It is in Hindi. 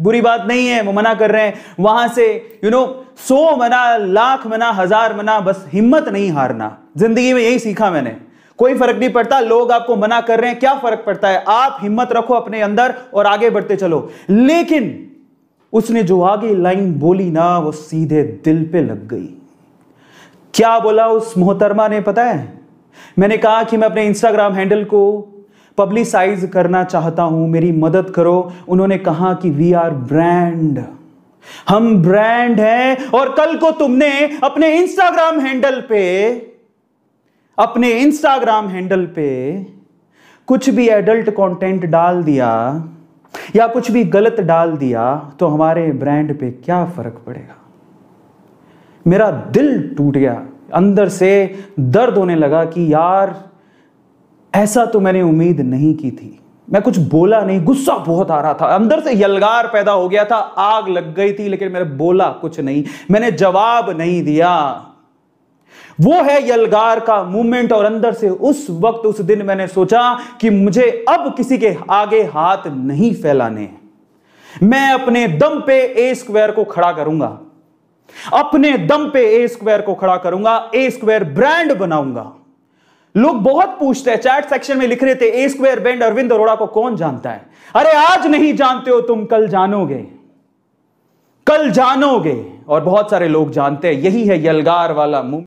बुरी बात नहीं है वो मना कर रहे हैं वहां से यू नो सो मना लाख मना हजार मना बस हिम्मत नहीं हारना जिंदगी में यही सीखा मैंने कोई फर्क नहीं पड़ता लोग आपको मना कर रहे हैं क्या फर्क पड़ता है आप हिम्मत रखो अपने अंदर और आगे बढ़ते चलो लेकिन उसने जो आगे लाइन बोली ना वो सीधे दिल पे लग गई क्या बोला उस मोहतरमा ने पता है मैंने कहा कि मैं अपने इंस्टाग्राम हैंडल को पब्लिसाइज करना चाहता हूं मेरी मदद करो उन्होंने कहा कि वी आर ब्रांड हम ब्रांड हैं और कल को तुमने अपने इंस्टाग्राम हैंडल पे अपने इंस्टाग्राम हैंडल पे कुछ भी एडल्ट कंटेंट डाल दिया या कुछ भी गलत डाल दिया तो हमारे ब्रांड पे क्या फर्क पड़ेगा मेरा दिल टूट गया अंदर से दर्द होने लगा कि यार ऐसा तो मैंने उम्मीद नहीं की थी मैं कुछ बोला नहीं गुस्सा बहुत आ रहा था अंदर से यलगार पैदा हो गया था आग लग गई थी लेकिन मैंने बोला कुछ नहीं मैंने जवाब नहीं दिया वो है यलगार का मूवमेंट और अंदर से उस वक्त उस दिन मैंने सोचा कि मुझे अब किसी के आगे हाथ नहीं फैलाने मैं अपने दम पे ए स्क्वायर को खड़ा करूंगा अपने दम पे ए स्क्वायर को खड़ा करूंगा ए स्क्वायर ब्रांड बनाऊंगा लोग बहुत पूछते हैं चैट सेक्शन में लिख रहे थे A square band Arvind Arora को कौन जानता है अरे आज नहीं जानते हो तुम कल जानोगे कल जानोगे और बहुत सारे लोग जानते हैं यही है यलगार वाला मुंह